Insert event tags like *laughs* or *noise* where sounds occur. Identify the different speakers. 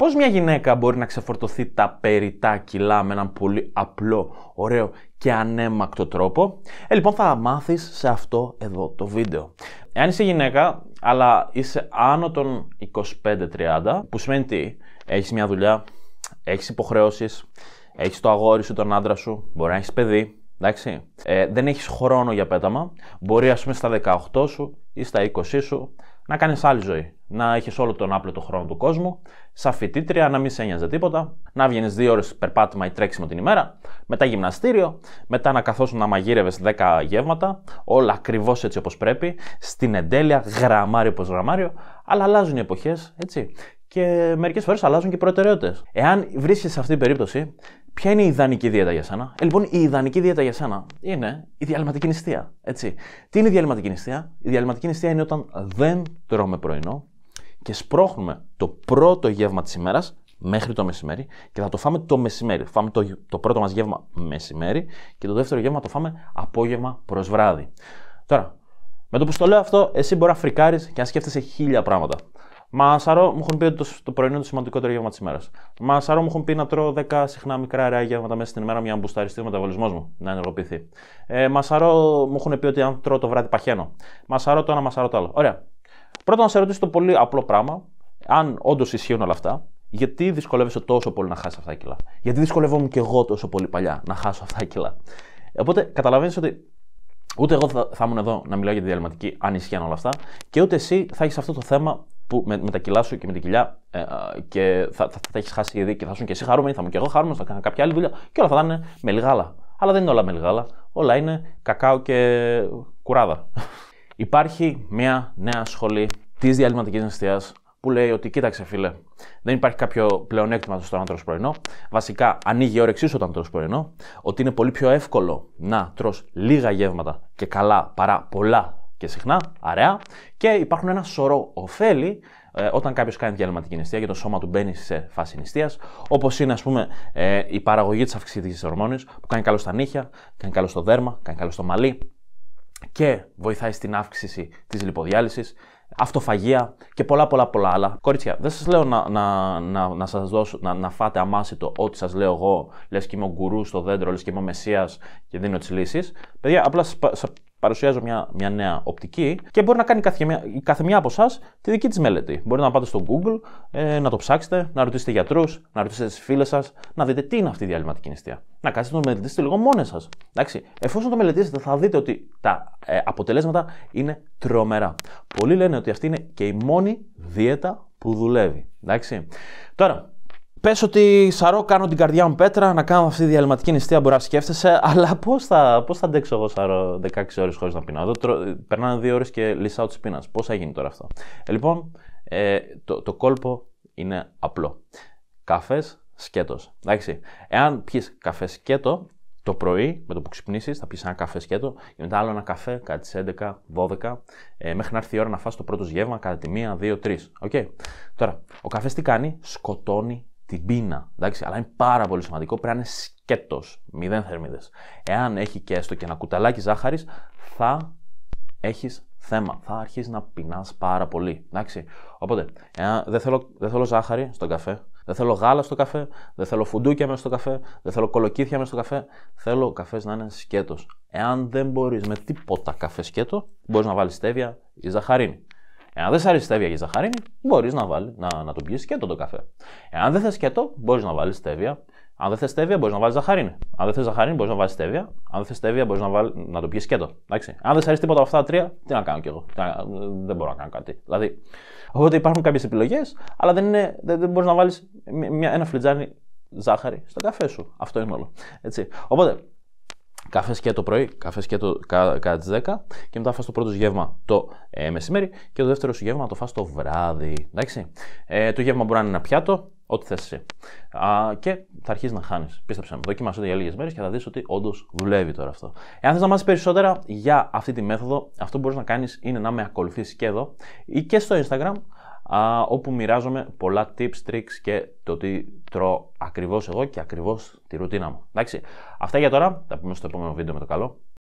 Speaker 1: Πώς μια γυναίκα μπορεί να ξεφορτωθεί τα περιτά κιλά με έναν πολύ απλό, ωραίο και ανέμακτο τρόπο. Ε, λοιπόν, θα μάθεις σε αυτό εδώ το βίντεο. Εάν είσαι γυναίκα, αλλά είσαι άνω των 25-30, που σημαίνει τι, έχεις μια δουλειά, έχεις υποχρεώσεις, έχεις το αγόρι σου, τον άντρα σου, μπορεί να έχεις παιδί, εντάξει. Ε, δεν έχεις χρόνο για πέταμα, μπορεί ας πούμε στα 18 σου ή στα 20 σου να κάνεις άλλη ζωή να έχεις όλο τον άπλετο χρόνο του κόσμου, σαν φοιτήτρια να μην σε ένοιαζε τίποτα, να βγαίνεις δύο ώρες περπάτημα ή τρέξιμο την ημέρα, μετά γυμναστήριο, μετά να καθόσουν να μαγείρευες 10 γεύματα, όλα ακριβώς έτσι όπως πρέπει, στην εντέλεια, γραμμάριο προς γραμμάριο, αλλά αλλάζουν οι εποχές, έτσι. Και μερικές φορές αλλάζουν και οι προτεραιότητες. Εάν βρίσκεσαι σε αυτή την περίπτωση, ποια είναι η ιδανική δίαιτα για σένα. Ε, λοιπόν, η ιδανική δίαιτα για σένα είναι η διαλυματική νηστεία. Έτσι. Τι είναι η διαλυματική νηστεία, Η διαλυματική νηστεία είναι όταν δεν τρώμε πρωινό, και σπρώχνουμε το πρώτο γεύμα της ημέρας μέχρι το μεσημέρι και θα το φάμε το μεσημέρι. Φάμε το, το πρώτο μας γεύμα μεσημέρι και το δεύτερο γεύμα το φάμε απόγευμα προς βράδυ. Τώρα, με το που στο λέω αυτό, εσύ μπορεί να φρικάρεις και να σκέφτεσαι χίλια πράγματα. Μα σαρό μου έχουν πει ότι το, το πρωινό είναι το σημαντικότερο γεύμα της ημέρας. Μα σαρό μου έχουν πει να τρώω 10 συχνά μικρά αερά γεύματα μέσα στην ημέρα για να μπουσταριστεί ο μεταβολισμός μου, να ενεργοποιηθεί. Ε, μα σαρό μου έχουν πει ότι αν τρώω το βράδυ παχαίνω. Μα σαρό το ένα, μα σαρό το άλλο. Ωραία. Πρώτα να σε ρωτήσω το πολύ απλό πράγμα, αν όντως ισχύουν όλα αυτά, γιατί δυσκολεύεσαι τόσο πολύ να χάσεις αυτά τα κιλά. Γιατί δυσκολεύομαι και εγώ τόσο πολύ παλιά να χάσω αυτά τα κιλά. Οπότε καταλαβαίνεις ότι ούτε εγώ θα, θα ήμουν εδώ να μιλάω για τη διαλυματική, αν ισχύαν όλα αυτά, και ούτε εσύ θα έχεις αυτό το θέμα που με, με τα κιλά σου και με την κοιλιά ε, ε, και θα, θα, θα, τα έχεις χάσει ήδη και θα σου και εσύ χαρούμενοι, θα μου και εγώ χαρούμενος, θα κάνω κάποια άλλη δουλειά και όλα θα είναι με λιγάλα. Αλλά δεν είναι όλα με λιγάλα. Όλα είναι κακάο και κουράδα. Υπάρχει μια νέα σχολή της διαλυματικής νηστείας που λέει ότι κοίταξε φίλε, δεν υπάρχει κάποιο πλεονέκτημα στο να τρως πρωινό. Βασικά, ανοίγει η όρεξή σου όταν τρως πρωινό, ότι είναι πολύ πιο εύκολο να τρως λίγα γεύματα και καλά παρά πολλά και συχνά, αραιά. Και υπάρχουν ένα σωρό ωφέλη ε, όταν κάποιος κάνει διαλυματική νηστεία και το σώμα του μπαίνει σε φάση νηστείας, όπως είναι ας πούμε, ε, η παραγωγή της αυξητικής ορμόνης που κάνει καλό στα νύχια, κάνει καλό στο δέρμα, κάνει καλό στο μαλλί, και βοηθάει στην αύξηση της λιποδιάλυσης, αυτοφαγία και πολλά πολλά πολλά άλλα. Κορίτσια, δεν σας λέω να, να, να, δώσω, να, να φάτε αμάσιτο ό,τι σας λέω εγώ, λες και είμαι ο γκουρού στο δέντρο, λες και είμαι ο μεσία και δίνω τις λύσεις, Παιδιά, απλά σας παρουσιάζω μια, μια νέα οπτική και μπορεί να κάνει κάθε μια, κάθε από εσάς τη δική της μελέτη. Μπορείτε να πάτε στο Google, ε, να το ψάξετε, να ρωτήσετε γιατρούς, να ρωτήσετε τις φίλες σας, να δείτε τι είναι αυτή η διαλυματική νηστεία. Να κάτσετε να το μελετήσετε λίγο μόνοι σα. Εφόσον το μελετήσετε, θα δείτε ότι τα ε, αποτελέσματα είναι τρομερά. Πολλοί λένε ότι αυτή είναι και η μόνη δίαιτα που δουλεύει. Εντάξει. Τώρα, Πες ότι σαρώ, κάνω την καρδιά μου πέτρα να κάνω αυτή τη διαλυματική νηστεία. Μπορεί να σκέφτεσαι, *laughs* αλλά πώς θα, πώς θα αντέξω εγώ σαρώ 16 ώρες χωρίς να πεινάω. Εδώ τρο, περνάνε 2 ώρες και λυσάω της πείνας. Πώς θα γίνει τώρα αυτό. Ε, λοιπόν, ε, το, το κόλπο είναι απλό. Καφές σκέτος. Εντάξει. Εάν πιεις καφέ σκέτο, το πρωί, με το που ξυπνήσεις, θα πει ένα καφέ σκέτο, και μετά άλλο ένα καφέ, κάτι στι 11, 12, ε, μέχρι να έρθει η ώρα να φας το πρώτο γεύμα, κατά τη 1, 2, 3. Okay. Τώρα, ο καφές τι κάνει, σκοτώνει την πείνα. Εντάξει, αλλά είναι πάρα πολύ σημαντικό. Πρέπει να είναι σκέτος, μηδέν θερμίδες. Εάν έχει και έστω και ένα κουταλάκι ζάχαρης, θα έχεις θέμα. Θα αρχίσεις να πεινάς πάρα πολύ. Εντάξει. Οπότε, εάν δεν, θέλω, δεν θέλω ζάχαρη στον καφέ, δεν θέλω γάλα στο καφέ, δεν θέλω φουντούκια μέσα στο καφέ, δεν θέλω κολοκύθια μέσα στο καφέ. Θέλω ο καφές να είναι σκέτος. Εάν δεν μπορείς με τίποτα καφέ σκέτο, μπορείς να βάλεις στέβια ή ζαχαρίνη. Εάν δεν σε αρέσει στέβια και ζαχαρίνη, μπορείς να, βάλει, να, να τον πιεις σκέτο το καφέ. Εάν δεν θες σκέτο, μπορείς να βάλεις στέβια. Αν δεν θες στέβια, μπορείς να βάλεις ζαχαρίνη. Αν δεν θες ζαχαρίνη, μπορείς να βάλεις στέβια. Αν δεν θες στέβια, μπορείς να, βάλει, να το πιεις σκέτο. Εντάξει. Αν δεν σε αρέσει τίποτα από αυτά τα τρία, τι να κάνω κι εγώ. Δεν μπορώ να κάνω κάτι. Δηλαδή, οπότε υπάρχουν κάποιες επιλογές, αλλά δεν, είναι, δεν, δεν μπορείς να βάλεις ένα φλιτζάνι ζάχαρη στο καφέ σου. Αυτό είναι όλο. Έτσι. Οπότε, Καφές και το πρωί, καφές και το κατά τις 10 και μετά φας το πρώτο γεύμα το ε, μεσημέρι και το δεύτερο σου γεύμα το φας το βράδυ. Εντάξει. Ε, το γεύμα μπορεί να είναι ένα πιάτο, ό,τι θες εσύ. Α, και θα αρχίσεις να χάνεις. Πίστεψε με. Δοκίμασε για λίγες μέρες και θα δεις ότι όντως δουλεύει τώρα αυτό. Εάν θες να μάθεις περισσότερα για αυτή τη μέθοδο, αυτό που μπορείς να κάνεις είναι να με ακολουθήσεις και εδώ ή και στο Instagram όπου μοιράζομαι πολλά tips, tricks και το τι τρώω ακριβώς εγώ και ακριβώς τη ρουτίνα μου. Εντάξει, αυτά για τώρα, τα πούμε στο επόμενο βίντεο με το καλό.